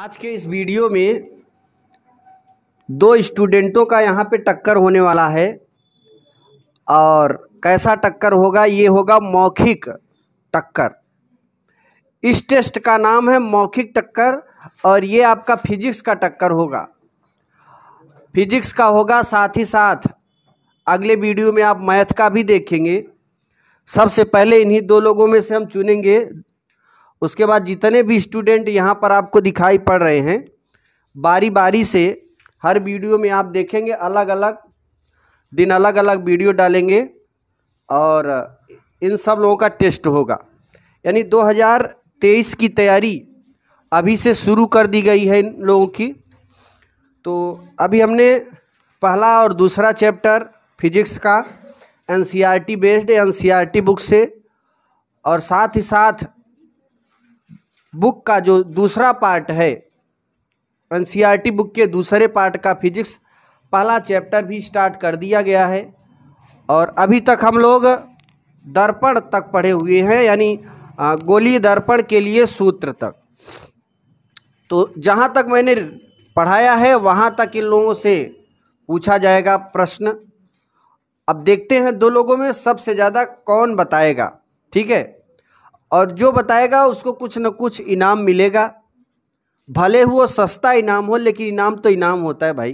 आज के इस वीडियो में दो स्टूडेंटों का यहाँ पे टक्कर होने वाला है और कैसा टक्कर होगा ये होगा मौखिक टक्कर इस टेस्ट का नाम है मौखिक टक्कर और ये आपका फिजिक्स का टक्कर होगा फिजिक्स का होगा साथ ही साथ अगले वीडियो में आप मैथ का भी देखेंगे सबसे पहले इन्हीं दो लोगों में से हम चुनेंगे उसके बाद जितने भी स्टूडेंट यहाँ पर आपको दिखाई पड़ रहे हैं बारी बारी से हर वीडियो में आप देखेंगे अलग अलग दिन अलग अलग वीडियो डालेंगे और इन सब लोगों का टेस्ट होगा यानी 2023 की तैयारी अभी से शुरू कर दी गई है इन लोगों की तो अभी हमने पहला और दूसरा चैप्टर फिजिक्स का N C R T based N C R T book से और साथ ही साथ बुक का जो दूसरा पार्ट है एन बुक के दूसरे पार्ट का फिजिक्स पहला चैप्टर भी स्टार्ट कर दिया गया है और अभी तक हम लोग दर्पण तक पढ़े हुए हैं यानी गोली दर्पण के लिए सूत्र तक तो जहाँ तक मैंने पढ़ाया है वहाँ तक इन लोगों से पूछा जाएगा प्रश्न अब देखते हैं दो लोगों में सबसे ज़्यादा कौन बताएगा ठीक है और जो बताएगा उसको कुछ न कुछ इनाम मिलेगा भले वो सस्ता इनाम हो लेकिन इनाम तो इनाम होता है भाई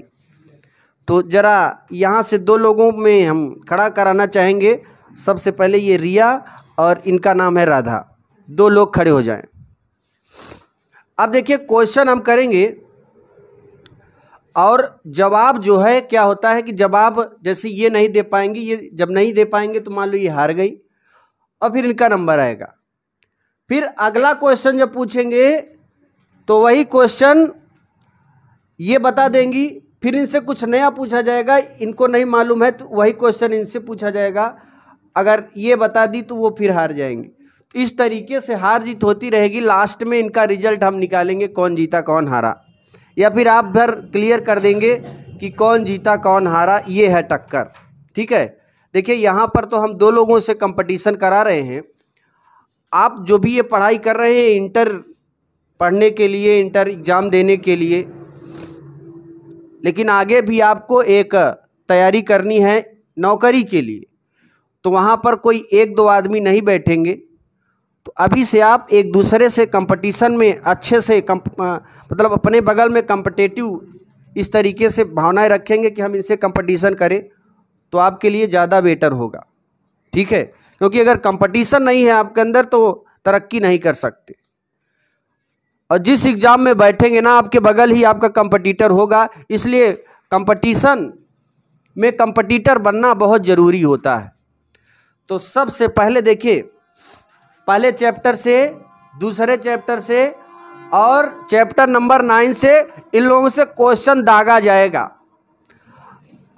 तो ज़रा यहाँ से दो लोगों में हम खड़ा कराना चाहेंगे सबसे पहले ये रिया और इनका नाम है राधा दो लोग खड़े हो जाएं अब देखिए क्वेश्चन हम करेंगे और जवाब जो है क्या होता है कि जवाब जैसे ये नहीं दे पाएंगे ये जब नहीं दे पाएंगे तो मान लो ये हार गई और फिर इनका नंबर आएगा फिर अगला क्वेश्चन जब पूछेंगे तो वही क्वेश्चन ये बता देंगी फिर इनसे कुछ नया पूछा जाएगा इनको नहीं मालूम है तो वही क्वेश्चन इनसे पूछा जाएगा अगर ये बता दी तो वो फिर हार जाएंगे तो इस तरीके से हार जीत होती रहेगी लास्ट में इनका रिजल्ट हम निकालेंगे कौन जीता कौन हारा या फिर आप भर क्लियर कर देंगे कि कौन जीता कौन हारा ये है टक्कर ठीक है देखिए यहाँ पर तो हम दो लोगों से कंपटीशन करा रहे हैं आप जो भी ये पढ़ाई कर रहे हैं इंटर पढ़ने के लिए इंटर एग्ज़ाम देने के लिए लेकिन आगे भी आपको एक तैयारी करनी है नौकरी के लिए तो वहाँ पर कोई एक दो आदमी नहीं बैठेंगे तो अभी से आप एक दूसरे से कंपटीशन में अच्छे से कम मतलब अपने बगल में कंपटेटिव इस तरीके से भावनाएं रखेंगे कि हम इनसे कंपटीशन करें तो आपके लिए ज़्यादा बेटर होगा ठीक है क्योंकि अगर कंपटीशन नहीं है आपके अंदर तो तरक्की नहीं कर सकते और जिस एग्ज़ाम में बैठेंगे ना आपके बगल ही आपका कंपटीटर होगा इसलिए कंपटीशन में कंपटीटर बनना बहुत ज़रूरी होता है तो सबसे पहले देखिए पहले चैप्टर से दूसरे चैप्टर से और चैप्टर नंबर नाइन से इन लोगों से क्वेश्चन दागा जाएगा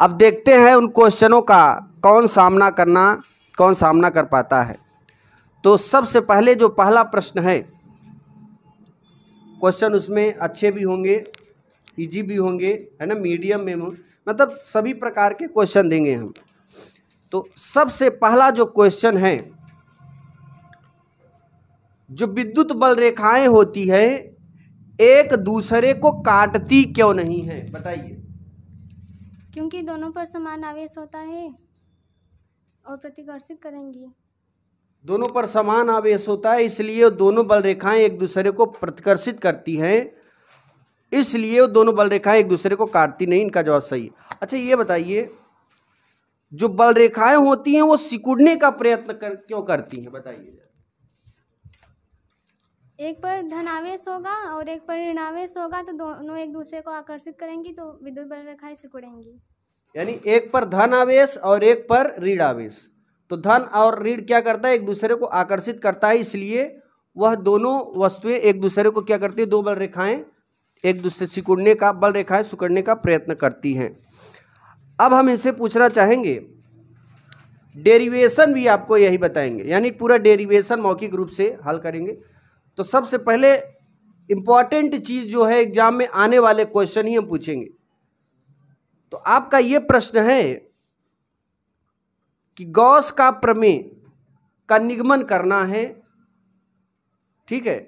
अब देखते हैं उन क्वेश्चनों का कौन सामना करना कौन सामना कर पाता है तो सबसे पहले जो पहला प्रश्न है क्वेश्चन उसमें अच्छे भी होंगे इजी भी होंगे है ना मीडियम में मतलब सभी प्रकार के क्वेश्चन देंगे हम तो सबसे पहला जो क्वेश्चन है जो विद्युत बल रेखाएं होती है एक दूसरे को काटती क्यों नहीं है बताइए क्योंकि दोनों पर समान आवेश होता है और प्रतिकर्षित करेंगी दोनों पर समान आवेश होता है इसलिए दोनों बल रेखाएं एक दूसरे को प्रतिकर्षित करती हैं इसलिए दोनों बल रेखाएं एक दूसरे को काटती नहीं इनका जवाब सही है अच्छा ये बताइए जो बल रेखाएं होती हैं वो सिकुड़ने का प्रयत्न कर क्यों करती हैं बताइए एक पर धनावेश होगा और एक पर ऋणावेश होगा तो दोनों एक दूसरे को आकर्षित करेंगी तो विद्युत बल रेखाएं सिकुड़ेंगी यानी एक पर धन आवेश और एक पर ऋण आवेश तो धन और ऋण क्या करता है एक दूसरे को आकर्षित करता है इसलिए वह दोनों वस्तुएं एक दूसरे को क्या करती है दो बल रेखाएं एक दूसरे सिकुड़ने का बल रेखाएं सुकड़ने का प्रयत्न करती हैं अब हम इनसे पूछना चाहेंगे डेरिवेशन भी आपको यही बताएंगे यानी पूरा डेरिवेशन मौखिक रूप से हल करेंगे तो सबसे पहले इम्पॉर्टेंट चीज़ जो है एग्जाम में आने वाले क्वेश्चन ही हम पूछेंगे तो आपका यह प्रश्न है कि गौस का प्रमेय का निगमन करना है ठीक है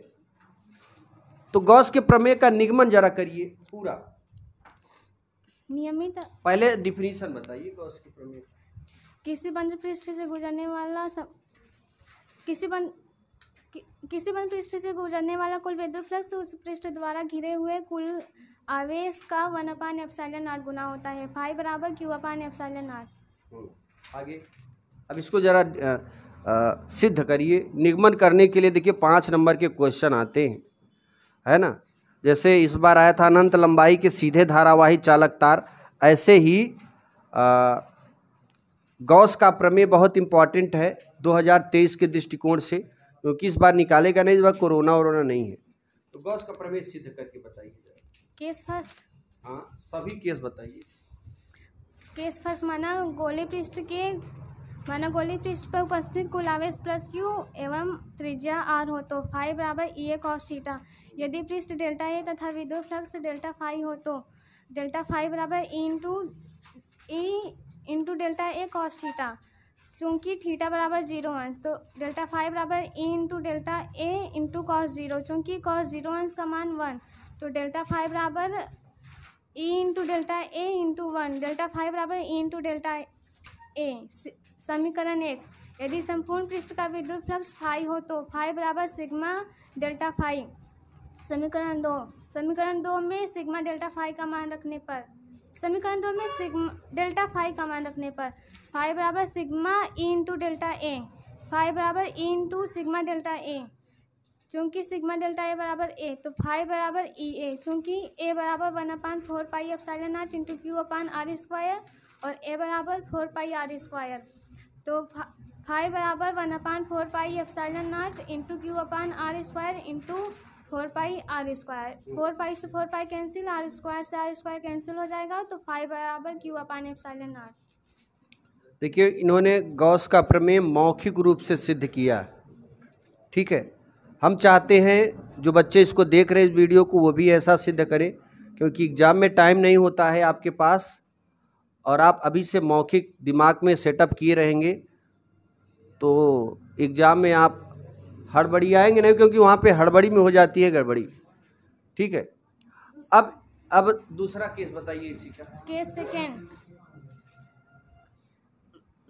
तो गौस के प्रमेय का निगमन जरा करिए पूरा नियमित पहले डिफिनेशन बताइए गौस के प्रमेय किसी बंद पृष्ठ से गुजरने वाला सब किसी बंद कि, किसी बंद पृष्ठ से गुजरने वाला कुल विद्युत प्लस उस पृष्ठ द्वारा घिरे हुए कुल आवेश का वन अपान एफसाइलन आर गुना होता है फाइव बराबर Q upon epsilon R hmm, आगे अब इसको ज़रा सिद्ध करिए निगमन करने के लिए देखिए पाँच नंबर के क्वेश्चन आते हैं है ना जैसे इस बार आया था अनंत लंबाई के सीधे धारावाही चालक तार ऐसे ही आ, गौस का प्रमेय बहुत इम्पॉर्टेंट है 2023 के दृष्टिकोण से क्योंकि इस बार निकालेगा नहीं इस बार कोरोना वोना नहीं है तो गौस का प्रवेश सिद्ध करके बताइए केस फर्स्ट हाँ सभी केस बताइए केस फर्स्ट माना गोले पृष्ठ के माना गोली पृष्ठ पर उपस्थित कुल आवेश प्लस क्यू एवं त्रिज्या आर हो तो फाइव बराबर ई ए कॉस थीटा यदि पृष्ठ डेल्टा ए तथा विद्युत फ्लक्स डेल्टा फाइव हो तो डेल्टा फाइव बराबर E into E into delta A cos theta चूँकि थीटा बराबर जीरो अंश तो डेल्टा फाइव बराबर A into delta A into cos zero चूँकि कॉस ज़ीरो अंश का मान वन तो डेल्टा फाइव बराबर E into delta A into one delta phi बराबर ई इंटू डेल्टा ए समीकरण एक यदि संपूर्ण पृष्ठ का विद्युत फ्लक्स फाइव हो तो फाइव बराबर सिग्मा डेल्टा फाइव समीकरण दो समीकरण दो में सिग्मा डेल्टा फाइव का मान रखने पर समीकरण दो में सिग्मा डेल्टा फाइव का मान रखने पर फाइव बराबर sigma into delta A phi बराबर इंटू सिग्मा डेल्टा ए चूँकि सिग्मा डेल्टा ए बराबर ए तो फाइव बराबर ई ए चूँकि ए बराबर one upon four pi epsilon naught into Q upon R square और ए बराबर फोर पाई आर स्क्वायर तो फाइव बराबर one upon four pi epsilon naught into Q upon R square into four pi R square four pi से four pi cancel R square से R square cancel हो जाएगा तो phi बराबर Q upon epsilon are देखिए इन्होंने गौस का प्रमेय मौखिक रूप से सिद्ध किया ठीक है हम चाहते हैं जो बच्चे इसको देख रहे हैं इस वीडियो को वो भी ऐसा सिद्ध करें क्योंकि एग्ज़ाम में टाइम नहीं होता है आपके पास और आप अभी से मौखिक दिमाग में सेटअप किए रहेंगे तो एग्ज़ाम में आप हड़बड़ी आएंगे नहीं क्योंकि वहाँ पे हड़बड़ी में हो जाती है गड़बड़ी ठीक है अब अब दूसरा केस बताइए इसी का केस सेकेंड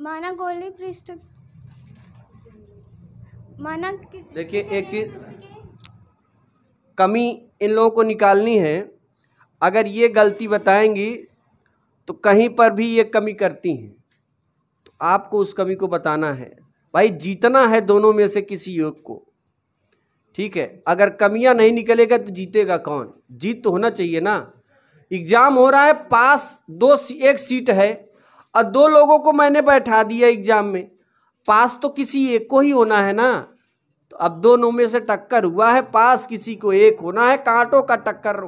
माना गोली पृष्ठ माना किसी देखिए एक चीज कमी इन लोगों को निकालनी है अगर ये गलती बताएंगी तो कहीं पर भी ये कमी करती हैं तो आपको उस कमी को बताना है भाई जीतना है दोनों में से किसी योग को ठीक है अगर कमियां नहीं निकलेगा तो जीतेगा कौन जीत तो होना चाहिए ना एग्जाम हो रहा है पास दो एक सीट है और दो लोगों को मैंने बैठा दिया एग्जाम में पास तो किसी एक को ही होना है ना तो अब दोनों में से टक्कर हुआ है पास किसी को एक होना है कांटों का टक्कर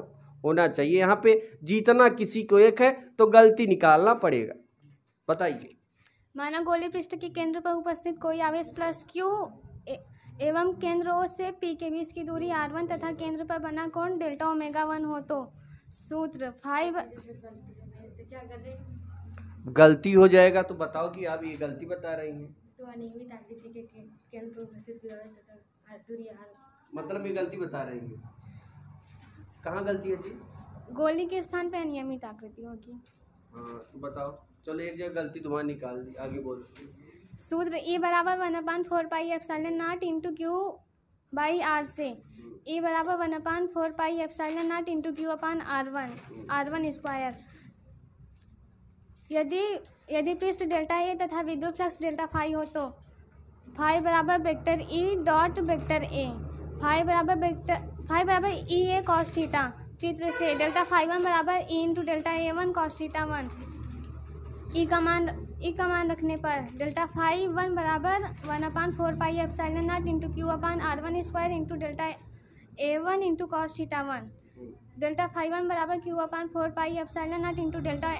होना चाहिए यहाँ पे जीतना किसी को एक है तो गलती निकालना पड़ेगा बताइए माना गोली पृष्ठ के केंद्र पर उपस्थित कोई आवेश प्लस क्यू एवं केंद्रों से पी के बीच की दूरी आर वन तथा केंद्र पर बना कौन डेल्टा ओमेगा वन हो तो सूत्र फाइव गलती हो जाएगा तो बताओ कि आप ये गलती बता रही हैं तो अनियमित आकृति के केंद्र उपस्थित दूरी आर मतलब ये गलती बता रही है कहाँ गलती है जी गोली के स्थान पर अनियमित आकृति होगी हाँ तो बताओ चलो एक जगह गलती तुम्हारी निकाल दी आगे बोलो सूत्र ए बराबर one upon four pi epsilon naught into Q by R से ए बराबर one upon four pi epsilon naught into Q upon R one R one square यदि यदि पृष्ठ डेल्टा ए तथा विद्युत फ्लक्स डेल्टा फाई हो तो फाई बराबर vector E e dot vector A phi बराबर वेक्टर फाई बराबर ई ए कॉस्टीटा चित्र से डेल्टा फाइव वन बराबर E e into delta A one cos theta one E comma E comma रखने पर डेल्टा फाइव वन बराबर one upon four pi epsilon naught into Q upon R one square into delta A one into cos theta one delta phi one बराबर Q upon four pi epsilon naught into delta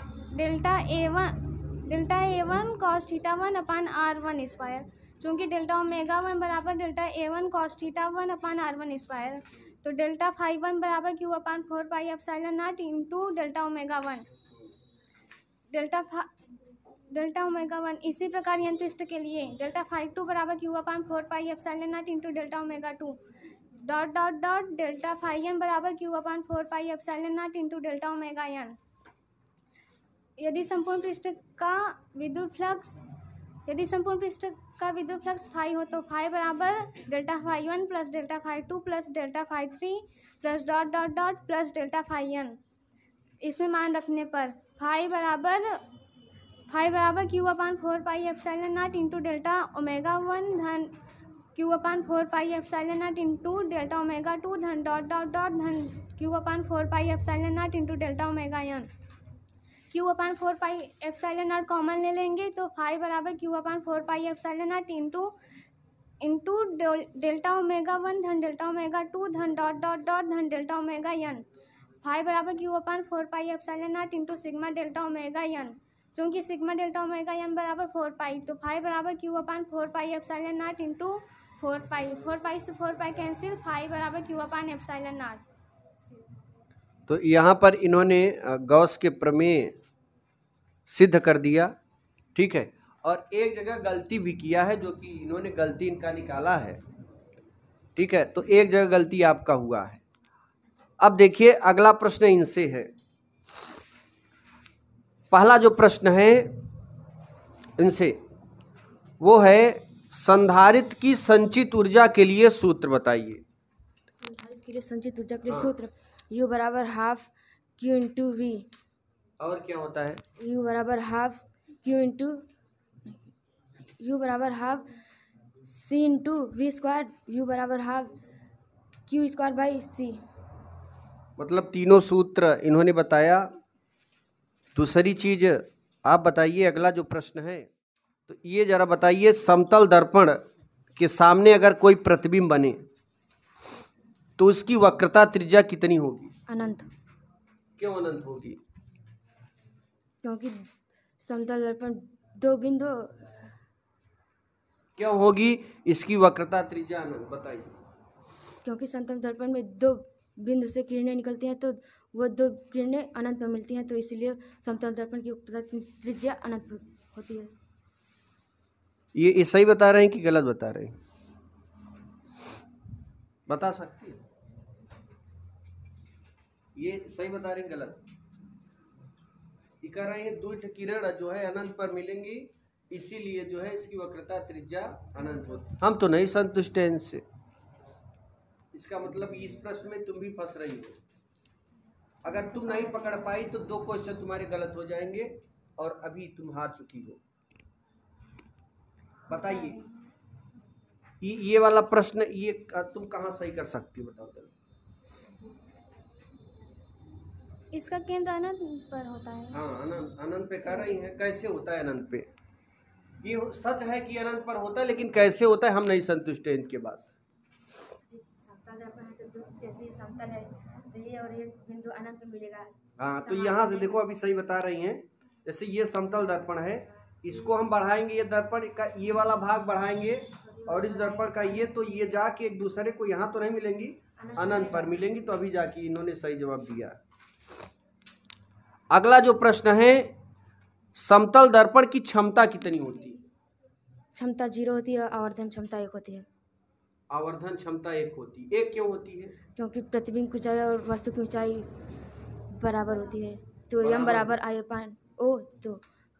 delta A one delta A one cos theta one upon R one square चूँकि delta omega one बराबर delta A one cos theta one upon R one square तो delta phi one बराबर Q upon four pi epsilon naught into delta omega one delta delta omega one इसी प्रकार यंत्र पृष्ठ के लिए डेल्टा फाइव टू बराबर Q upon four pi epsilon naught into delta omega two dot dot dot delta phi N बराबर Q upon four pi epsilon naught into delta omega N यदि संपूर्ण पृष्ठ का विद्युत फ्लक्स यदि संपूर्ण पृष्ठ का विद्युत फ्लक्स फाइव हो तो फाइव बराबर delta phi one plus delta phi two plus delta phi three plus dot dot dot plus delta phi N इसमें मान रखने पर फाइव बराबर फाइव बराबर Q upon four pi epsilon naught into delta omega one धन Q upon four pi epsilon naught into delta omega two धन dot dot dot धन Q upon four pi epsilon naught into delta omega N Q upon four pi epsilon naught common ले लेंगे तो phi बराबर Q upon four pi epsilon naught into into delta omega one धन delta omega two धन dot dot dot धन delta omega N phi बराबर Q upon four pi epsilon naught into sigma delta omega N चूँकि sigma delta omega N बराबर four pi तो phi बराबर Q upon four pi epsilon naught into four pi four pi से four pi cancel phi बराबर Q upon epsilon naught तो यहाँ पर इन्होंने गौस के प्रमेय सिद्ध कर दिया ठीक है और एक जगह गलती भी किया है जो कि इन्होंने गलती इनका निकाला है ठीक है तो एक जगह गलती आपका हुआ है अब देखिए अगला प्रश्न इनसे है पहला जो प्रश्न है इनसे वो है संधारित की संचित ऊर्जा के लिए सूत्र बताइए के लिए संचित ऊर्जा के लिए सूत्र U बराबर हाफ Q इंटू वी और क्या होता है U बराबर हाफ Q इंटू यू बराबर half C into V square U बराबर half Q square by C मतलब तीनों सूत्र इन्होंने बताया दूसरी चीज आप बताइए अगला जो प्रश्न है तो ये जरा बताइए समतल दर्पण के सामने अगर कोई प्रतिबिंब बने तो उसकी वक्रता त्रिज्या कितनी होगी अनंत क्यों अनंत होगी क्योंकि समतल दर्पण दो बिंदु क्यों होगी इसकी वक्रता त्रिज्या अनंत बताइए क्योंकि समतल दर्पण में दो बिंदु से किरणें निकलती हैं तो वह दो किरणें अनंत पर मिलती हैं तो इसलिए समतल दर्पण की त्रिज्या अनंत होती है ये, ये सही बता रहे हैं कि गलत बता रहे हैं बता सकती है ये सही बता रहे हैं गलत ये कह रहे हैं दो किरण जो है अनंत पर मिलेंगी इसीलिए जो है इसकी वक्रता त्रिज्या अनंत होती हम तो नहीं संतुष्ट हैं इनसे इसका मतलब इस प्रश्न में तुम भी फंस रही हो अगर तुम नहीं पकड़ पाई तो दो क्वेश्चन तुम्हारे गलत हो जाएंगे और अभी तुम हार चुकी हो बताइए ये ये वाला प्रश्न ये तुम कहाँ सही कर सकती हो बताओ इसका केंद्र अनंत पर होता है हाँ अनंत पे कह रही हैं कैसे होता है अनंत पे ये सच है कि अनंत पर होता है लेकिन कैसे होता है हम नहीं संतुष्ट हैं इनके पास कहा जाता है तो, तो जैसे ये समतल है तो ये और ये बिंदु अनंत में मिलेगा हाँ तो यहाँ से देखो अभी सही बता रही हैं जैसे ये समतल दर्पण है इसको हम बढ़ाएंगे ये दर्पण का ये वाला भाग बढ़ाएंगे और इस दर्पण का ये तो ये जाके एक दूसरे को यहाँ तो नहीं मिलेंगी अनंत पर मिलेंगी तो अभी जाके इन्होंने सही जवाब दिया अगला जो प्रश्न है समतल दर्पण की क्षमता कितनी होती है क्षमता जीरो होती है आवर्धन क्षमता एक होती है आवर्धन क्षमता एक होती है एक क्यों होती है क्योंकि प्रतिबिंब की ऊंचाई और वस्तु की ऊंचाई बराबर होती है तो यम बराबर आयो पान ओ तो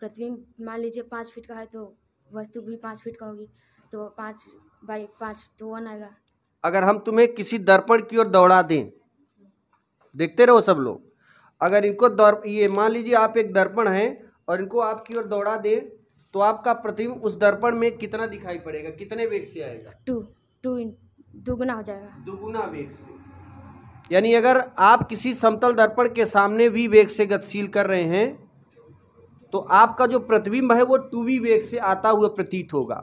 प्रतिबिंब मान लीजिए पाँच फीट का है तो वस्तु भी पाँच फीट का होगी तो पाँच बाई पाँच तो वन आएगा अगर हम तुम्हें किसी दर्पण की ओर दौड़ा दें देखते रहो सब लोग अगर इनको दर्प ये मान लीजिए आप एक दर्पण हैं और इनको आपकी ओर दौड़ा दें तो आपका प्रतिबिंब उस दर्पण में कितना दिखाई पड़ेगा कितने वेग से आएगा टू टू दोगुना हो जाएगा दुगुना वेग से यानी अगर आप किसी समतल दर्पण के सामने भी वेग से गतिशील कर रहे हैं तो आपका जो प्रतिबिंब है वो टू वी वेग से आता हुआ प्रतीत होगा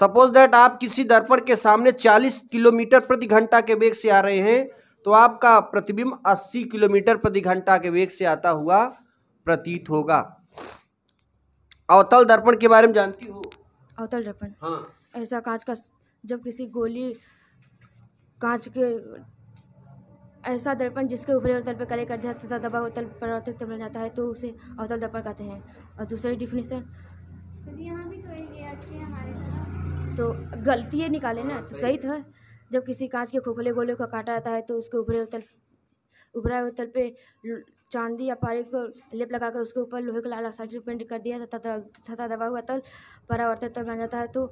सपोज दैट आप किसी दर्पण के सामने 40 किलोमीटर प्रति घंटा के वेग से आ रहे हैं तो आपका प्रतिबिंब 80 किलोमीटर प्रति घंटा के वेग से आता हुआ प्रतीत होगा अवतल दर्पण के बारे में जानती हो अवतल दर्पण हाँ ऐसा कांच का जब किसी गोली कांच के ऐसा दर्पण जिसके ऊपरी अवतल पर कले कर तथा दबा अवतल पर अवतल मिल जाता है तो उसे अवतल दर्पण कहते हैं और दूसरी डिफिनेशन तो, तो गलती ये निकाले ना तो सही था जब किसी कांच के खोखले गोले को काटा जाता है तो उसके ऊपरी अवतल ऊपरा अवतल पे चांदी या पारे को लेप लगाकर उसके ऊपर लोहे का लाल आसानी से पेंट कर दिया तथा तथा दबा हुआ तल परावर्तित तल बन जाता है तो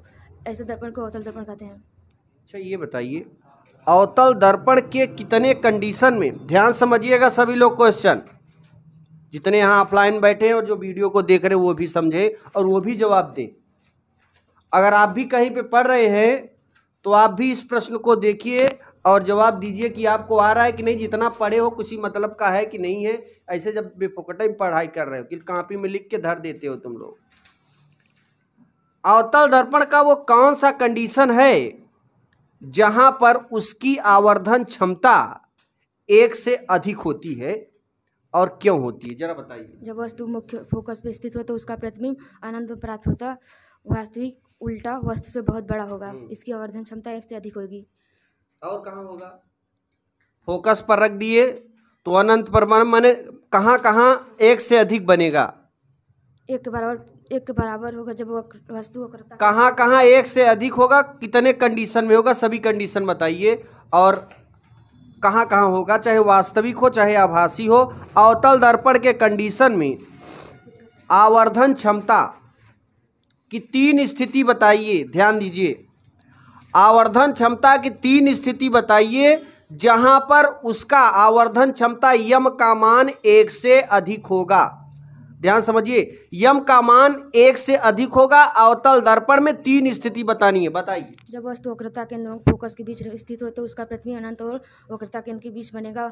ऐसे दर्पण को अवतल दर्पण कहते हैं अच्छा ये बताइए अवतल दर्पण के कितने कंडीशन में ध्यान समझिएगा सभी लोग क्वेश्चन जितने यहाँ ऑफलाइन बैठे हैं और जो वीडियो को देख रहे हैं वो भी समझे और वो भी जवाब दें अगर आप भी कहीं पे पढ़ रहे हैं तो आप भी इस प्रश्न को देखिए और जवाब दीजिए कि आपको आ रहा है कि नहीं जितना पढ़े हो कुछ मतलब का है कि नहीं है ऐसे जब बेपोकटे में पढ़ाई कर रहे हो कि कापी में लिख के धर देते हो तुम लोग अवतल दर्पण का वो कौन सा कंडीशन है जहां पर उसकी आवर्धन क्षमता एक से अधिक होती है और क्यों होती है जरा बताइए जब वस्तु मुख्य फोकस पे स्थित हो तो उसका प्रतिबिंब आनंद प्राप्त होता वास्तविक उल्टा वस्तु से बहुत बड़ा होगा हम्म। इसकी आवर्धन क्षमता एक से अधिक होगी और कहाँ होगा फोकस पर रख दिए तो अनंत परमाणु माने कहाँ कहाँ एक से अधिक बनेगा एक बराबर एक बराबर होगा जब वस्तु कहाँ कहाँ एक से अधिक होगा कितने कंडीशन में होगा सभी कंडीशन बताइए और कहाँ कहाँ होगा चाहे वास्तविक हो चाहे आभासी हो अवतल दर्पण के कंडीशन में आवर्धन क्षमता की तीन स्थिति बताइए ध्यान दीजिए आवर्धन क्षमता की तीन स्थिति बताइए जहां पर उसका आवर्धन क्षमता यम का मान एक से अधिक होगा ध्यान समझिए यम का मान एक से अधिक होगा अवतल दर्पण में तीन स्थिति बतानी है बताइए जब वस्तु वक्रता के नोक फोकस के बीच स्थित हो तो उसका पृथ्वी अनंत और वक्रता के के बीच बनेगा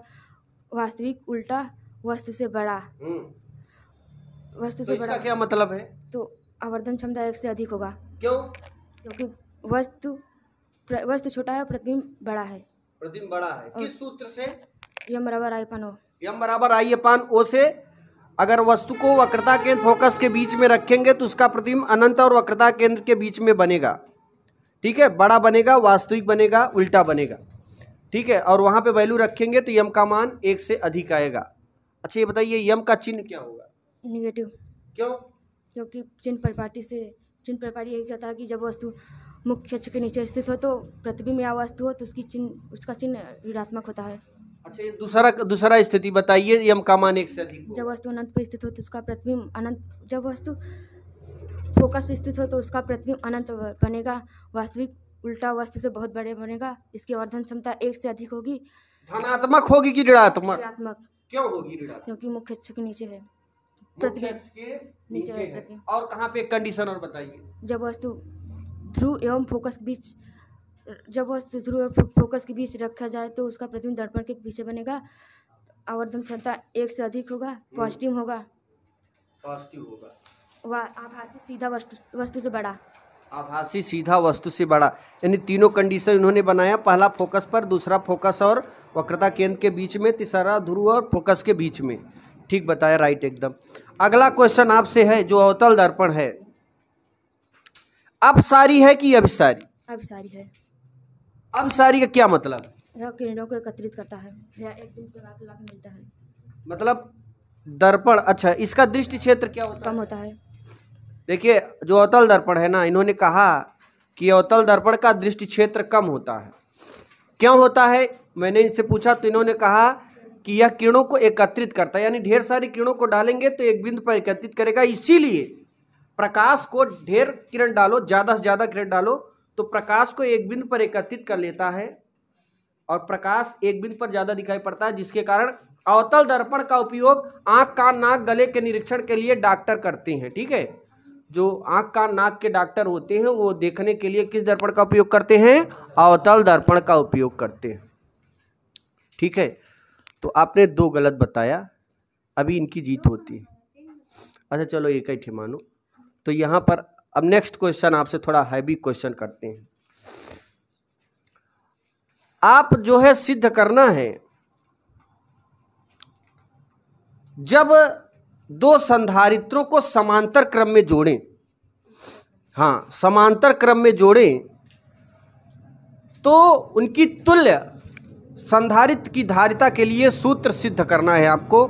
वास्तविक उल्टा वस्तु से बड़ा हम्म। वस्तु तो से बड़ा क्या मतलब है तो आवर्धन क्षमता एक से अधिक होगा क्यों क्योंकि वस्तु वस्तु छोटा है प्रतिबिंब बड़ा है प्रतिबिंब बड़ा है किस सूत्र से यम बराबर आईपन ओ यम बराबर आईपान ओ से अगर वस्तु को वक्रता केंद्र फोकस के बीच में रखेंगे तो उसका प्रतिबिंब अनंत और वक्रता केंद्र के बीच में बनेगा ठीक है बड़ा बनेगा वास्तविक बनेगा उल्टा बनेगा ठीक है और वहां पे वैल्यू रखेंगे तो यम का मान एक से अधिक आएगा अच्छा ये बताइए यम का चिन्ह क्या होगा निगेटिव क्यों क्योंकि चिन्ह परिपाटी से चिन्ह परिपाटी यही कहता है कि जब वस्तु मुख्य अक्ष के नीचे स्थित हो तो प्रतिबिंब या वस्तु हो तो उसकी चिन्ह उसका चिन्ह ऋणात्मक होता है अच्छा दूसरा दूसरा स्थिति बताइए यम का मान एक से अधिक जब वस्तु अनंत पर स्थित हो तो उसका प्रतिबिंब अनंत जब वस्तु फोकस पर स्थित हो तो उसका प्रतिबिंब अनंत बनेगा वास्तविक उल्टा वस्तु से बहुत बड़े बनेगा इसकी वर्धन क्षमता एक से अधिक होगी धनात्मक होगी कि ऋणात्मक ऋणात्मक क्यों होगी ऋणात्मक क्योंकि मुख्य अक्ष के नीचे है प्रतिबिंब नीचे है प्रतिबिंब और कहाँ पे कंडीशन और बताइए जब वस्तु ध्रुव एवं फोकस के बीच जब वह ध्रुव एवं फोकस के बीच रखा जाए तो उसका प्रतिबिंब दर्पण के पीछे बनेगा आवर्धन क्षमता एक से अधिक होगा हम्म। पॉजिटिव होगा पॉजिटिव होगा वह आभासी सीधा वस्तु वस्तु से बड़ा आभासी सीधा वस्तु से बड़ा यानी तीनों कंडीशन इन्होंने बनाया पहला फोकस पर दूसरा फोकस और वक्रता केंद्र के बीच में तीसरा ध्रुव और फोकस के बीच में ठीक बताया राइट एकदम अगला क्वेश्चन आपसे है जो अवतल दर्पण है अब सारी है कि अब सारी अब सारी है अब सारी का क्या मतलब यह किरणों को एकत्रित करता है यह एक दिन के बाद लाभ मिलता है मतलब दर्पण अच्छा इसका दृष्टि क्षेत्र क्या होता कम होता है देखिए जो अवतल दर्पण है ना इन्होंने कहा कि अवतल दर्पण का दृष्टि क्षेत्र कम होता है क्यों होता है मैंने इनसे पूछा तो इन्होंने कहा कि यह किरणों को एकत्रित करता है यानी ढेर सारी किरणों को डालेंगे तो एक बिंदु पर एकत्रित करेगा इसीलिए प्रकाश को ढेर किरण डालो ज़्यादा से ज़्यादा किरण डालो तो प्रकाश को एक बिंदु पर एकत्रित कर लेता है और प्रकाश एक बिंदु पर ज़्यादा दिखाई पड़ता है जिसके कारण अवतल दर्पण का उपयोग आंख का नाक गले के निरीक्षण के लिए डॉक्टर करते हैं ठीक है जो आंख का नाक के डॉक्टर होते हैं वो देखने के लिए किस दर्पण का उपयोग करते हैं अवतल दर्पण का उपयोग करते हैं ठीक है तो आपने दो गलत बताया अभी इनकी जीत होती है अच्छा चलो एक ही ठे मानो तो यहाँ पर अब नेक्स्ट क्वेश्चन आपसे थोड़ा हैवी क्वेश्चन करते हैं आप जो है सिद्ध करना है जब दो संधारित्रों को समांतर क्रम में जोड़ें हाँ समांतर क्रम में जोड़ें तो उनकी तुल्य संधारित्र की धारिता के लिए सूत्र सिद्ध करना है आपको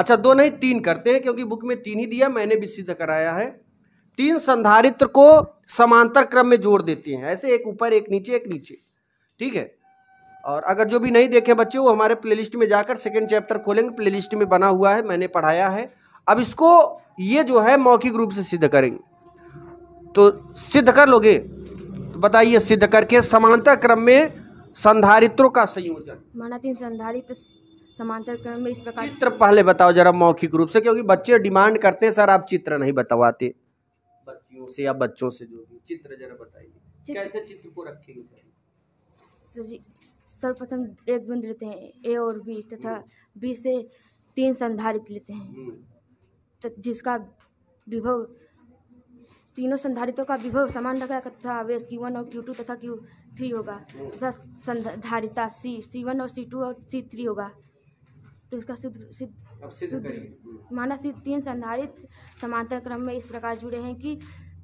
अच्छा दो नहीं तीन करते हैं क्योंकि बुक में तीन ही दिया मैंने भी सिद्ध कराया है तीन संधारित्र को समांतर क्रम में जोड़ देते हैं ऐसे एक ऊपर एक नीचे एक नीचे ठीक है और अगर जो भी नहीं देखे बच्चे वो हमारे प्लेलिस्ट में जाकर सेकंड चैप्टर खोलेंगे प्लेलिस्ट में बना हुआ है मैंने पढ़ाया है अब इसको ये जो है मौखिक रूप से सिद्ध करेंगे तो सिद्ध कर लोगे तो बताइए सिद्ध करके समांतर क्रम में संधारित्रों का संयोजन माना तीन संधारित्र समांतर क्रम में इस प्रकार चित्र पहले बताओ जरा मौखिक रूप से क्योंकि बच्चे डिमांड करते हैं सर आप चित्र नहीं बतवाते बच्चियों से या बच्चों से जो भी चित्र जरा बताइए कैसे चित्र को रखेंगे सर्वप्रथम एक बिंदु लेते हैं ए और बी तथा हम्म। बी से तीन संधारित लेते हैं तो जिसका विभव तीनों संधारितों का विभव समान रखा तथा आवेश क्यू वन और क्यू टू तथा क्यू थ्री होगा हम्म। तथा संधारिता सी सी वन और सी टू और सी थ्री होगा तो इसका सिद्ध सिद्ध सिद्ध हम्म। माना सिद्ध तीन संधारित समांतर क्रम में इस प्रकार जुड़े हैं कि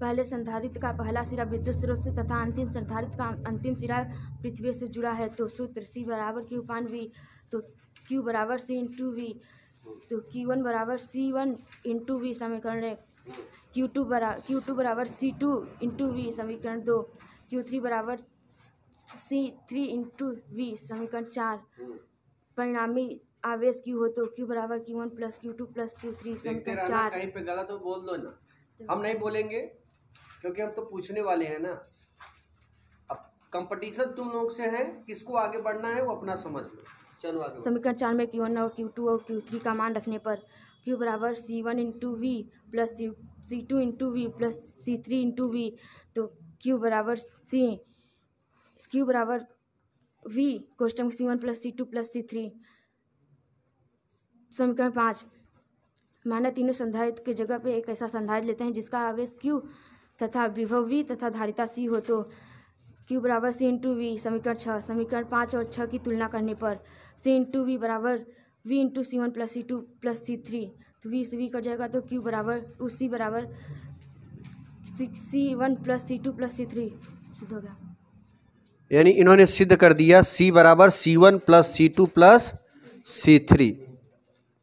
पहले संधारित का पहला सिरा विद्युत स्रोत से तथा अंतिम संधारित का अंतिम सिरा पृथ्वी से जुड़ा है तो सूत्र सी बराबर क्यू पान वी तो क्यू बराबर सी इंटू वी तो क्यू वन बराबर सी वन इंटू वी समीकरण एक क्यू टू बरा क्यू टू बराबर सी टू इंटू वी समीकरण दो क्यू थ्री बराबर सी थ्री इंटू वी समीकरण चार हम्म। परिणामी आवेश क्यू हो तो क्यू बराबर Q one plus Q two plus Q three चार कहीं पे गलत हो बोल दो ना तो- हम नहीं बोलेंगे क्योंकि हम तो पूछने वाले हैं ना अब कंपटीशन तुम लोग से है किसको आगे बढ़ना है वो अपना समझ लो चलो आगे समीकरण चार में क्यू वन और क्यू टू और क्यू थ्री का मान रखने पर क्यू बराबर C one into V plus C two into V plus C three into V तो क्यू बराबर सी क्यू बराबर V question C one plus C two plus C three समीकरण पाँच माना तीनों संधारित्र के जगह पे एक ऐसा संधारित्र लेते हैं जिसका आवेश क्यू तथा विभव वी तथा धारिता सी हो तो क्यू बराबर सी इंटू वी समीकरण छः समीकरण पाँच और छः की तुलना करने पर सी इंटू वी बराबर V into C one plus C two plus C three तो वी से वी कट जाएगा तो क्यू बराबर टू सी बराबर C one plus C two plus C three सिद्ध हो गया यानी इन्होंने सिद्ध कर दिया सी बराबर C one plus C two plus C three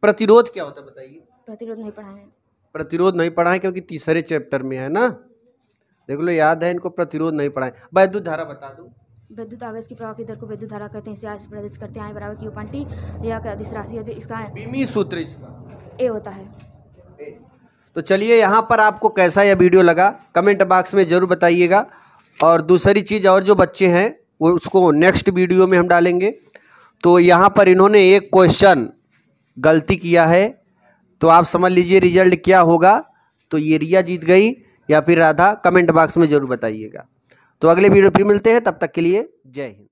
प्रतिरोध क्या होता है बताइए प्रतिरोध नहीं पढ़ाए प्रतिरोध नहीं पढ़ाए क्योंकि तीसरे चैप्टर में है ना देख लो याद है इनको प्रतिरोध नहीं पढ़ाए वैद्युत धारा बता दो विद्युत आवेश की प्रवाह की दर को विद्युत धारा कहते हैं इसे आज प्रदर्शित करते हैं बराबर की उपांटी यह अधिस राशि है इसका है बीमी सूत्र इसका ए होता है ए। तो चलिए यहाँ पर आपको कैसा यह वीडियो लगा कमेंट बॉक्स में ज़रूर बताइएगा और दूसरी चीज़ और जो बच्चे हैं वो उसको नेक्स्ट वीडियो में हम डालेंगे तो यहाँ पर इन्होंने एक क्वेश्चन गलती किया है तो आप समझ लीजिए रिजल्ट क्या होगा तो ये रिया जीत गई या फिर राधा कमेंट बॉक्स में ज़रूर बताइएगा तो अगले वीडियो फिर मिलते हैं तब तक के लिए जय हिंद